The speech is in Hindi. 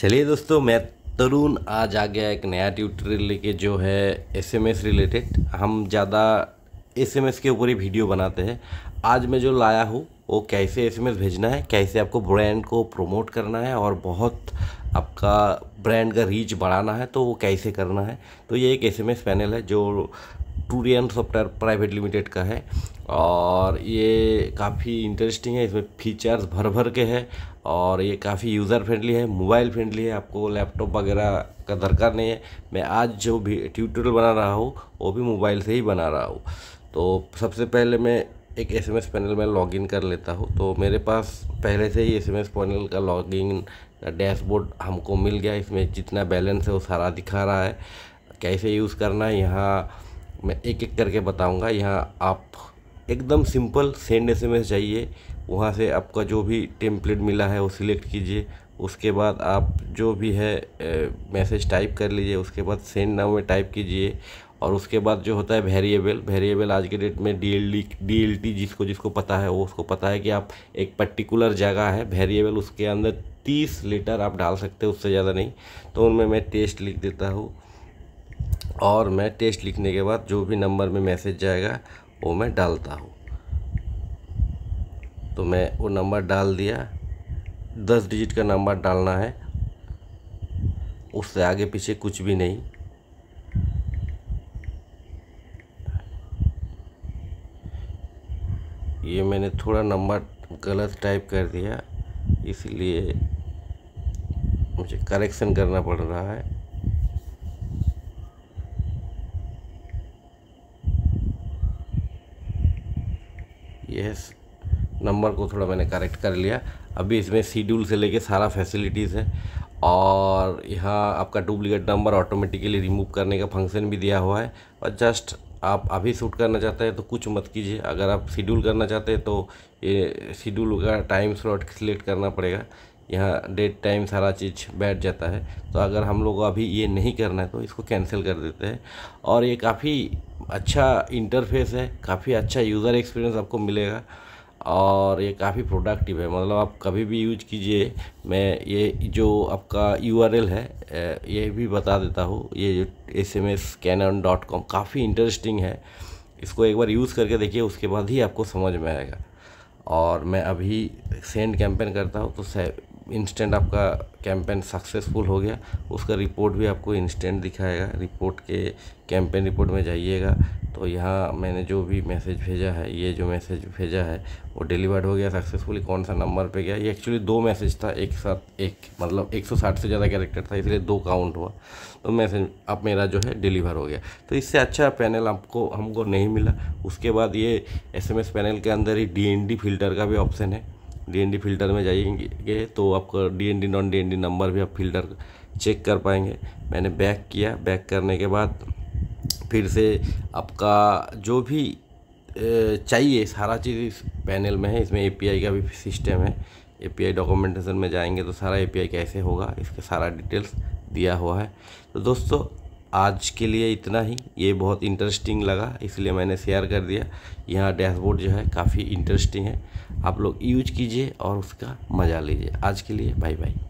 चलिए दोस्तों मैं तरुण आज आ गया एक नया ट्यूटोरियल लेके जो है एसएमएस रिलेटेड हम ज़्यादा एसएमएस के ऊपर ही वीडियो बनाते हैं आज मैं जो लाया हूँ वो कैसे एसएमएस भेजना है कैसे आपको ब्रांड को प्रमोट करना है और बहुत आपका ब्रांड का रीच बढ़ाना है तो वो कैसे करना है तो ये एक एसएमएस पैनल है जो टूरियन सॉफ्टवेयर प्राइवेट लिमिटेड का है और ये काफ़ी इंटरेस्टिंग है इसमें फीचर्स भर भर के हैं और ये काफ़ी यूज़र फ्रेंडली है मोबाइल फ्रेंडली है आपको लैपटॉप वगैरह का दरकार नहीं है मैं आज जो भी ट्यूटोरियल बना रहा हूँ वो भी मोबाइल से ही बना रहा हूँ तो सबसे पहले मैं एक एसएमएस पैनल में लॉगिन कर लेता हूँ तो मेरे पास पहले से ही एसएमएस पैनल का लॉगिन डैशबोर्ड हमको मिल गया इसमें जितना बैलेंस है वो सारा दिखा रहा है कैसे यूज़ करना है यहाँ मैं एक एक करके बताऊंगा यहाँ आप एकदम simple send S M S जाइए वहाँ से आपका जो भी टेम्पलेट मिला है वो सिलेक्ट कीजिए उसके बाद आप जो भी है मैसेज टाइप कर लीजिए उसके बाद सेंड नाउ में टाइप कीजिए और उसके बाद जो होता है वेरिएबल वेरिएबल आज के डेट में D L D L T जिसको जिसको पता है वो उसको पता है कि आप एक पर्टिकुलर जगह है वेरिएबल उसके अंदर तीस लीटर आप डाल सकते हो उससे ज़्यादा नहीं तो उनमें मैं टेस्ट लिख देता हूँ और मैं टेस्ट लिखने के बाद जो भी नंबर में मैसेज जाएगा वो मैं डालता हूँ तो मैं वो नंबर डाल दिया दस डिजिट का नंबर डालना है उससे आगे पीछे कुछ भी नहीं ये मैंने थोड़ा नंबर गलत टाइप कर दिया इसलिए मुझे करेक्शन करना पड़ रहा है यह नंबर को थोड़ा मैंने करेक्ट कर लिया अभी इसमें शेड्यूल से लेके सारा फैसिलिटीज़ है और यहाँ आपका डुप्लीकेट नंबर ऑटोमेटिकली रिमूव करने का फंक्शन भी दिया हुआ है और जस्ट आप अभी शूट करना चाहते हैं तो कुछ मत कीजिए अगर आप शेड्यूल करना चाहते हैं तो ये शेड्यूल का टाइम स्लॉट सिलेक्ट करना पड़ेगा यहाँ डेट टाइम सारा चीज़ बैठ जाता है तो अगर हम लोग अभी ये नहीं करना है तो इसको कैंसिल कर देते हैं और ये काफ़ी अच्छा इंटरफेस है काफ़ी अच्छा यूज़र एक्सपीरियंस आपको मिलेगा और ये काफ़ी प्रोडक्टिव है मतलब आप कभी भी यूज कीजिए मैं ये जो आपका यू है ये भी बता देता हूँ ये जो S M S Canon dot com काफ़ी इंटरेस्टिंग है इसको एक बार यूज़ करके देखिए उसके बाद ही आपको समझ में आएगा और मैं अभी सेंड कैंपेन करता हूँ तो इंस्टेंट आपका कैंपेन सक्सेसफुल हो गया उसका रिपोर्ट भी आपको इंस्टेंट दिखाएगा रिपोर्ट के कैंपेन रिपोर्ट में जाइएगा तो यहाँ मैंने जो भी मैसेज भेजा है ये जो मैसेज भेजा है वो डिलीवर्ड हो गया सक्सेसफुली कौन सा नंबर पे गया ये एक्चुअली दो मैसेज था एक साथ एक मतलब 160 से ज़्यादा कैरेक्टर था इसलिए दो काउंट हुआ तो मैसेज अब मेरा जो है डिलीवर हो गया तो इससे अच्छा पैनल आपको हमको नहीं मिला उसके बाद ये एस पैनल के अंदर ही डी फिल्टर का भी ऑप्शन है डीएनडी फिल्टर में जाएंगे तो आपका डीएनडी नॉन डीएनडी नंबर भी आप फिल्टर चेक कर पाएंगे मैंने बैक किया बैक करने के बाद फिर से आपका जो भी चाहिए सारा चीज़ इस पैनल में है इसमें एपीआई का भी सिस्टम है एपीआई डॉक्यूमेंटेशन में जाएंगे तो सारा एपीआई कैसे होगा इसका सारा डिटेल्स दिया हुआ है तो दोस्तों आज के लिए इतना ही ये बहुत इंटरेस्टिंग लगा इसलिए मैंने शेयर कर दिया यहाँ डैशबोर्ड जो है काफ़ी इंटरेस्टिंग है आप लोग यूज कीजिए और उसका मज़ा लीजिए आज के लिए बाय बाय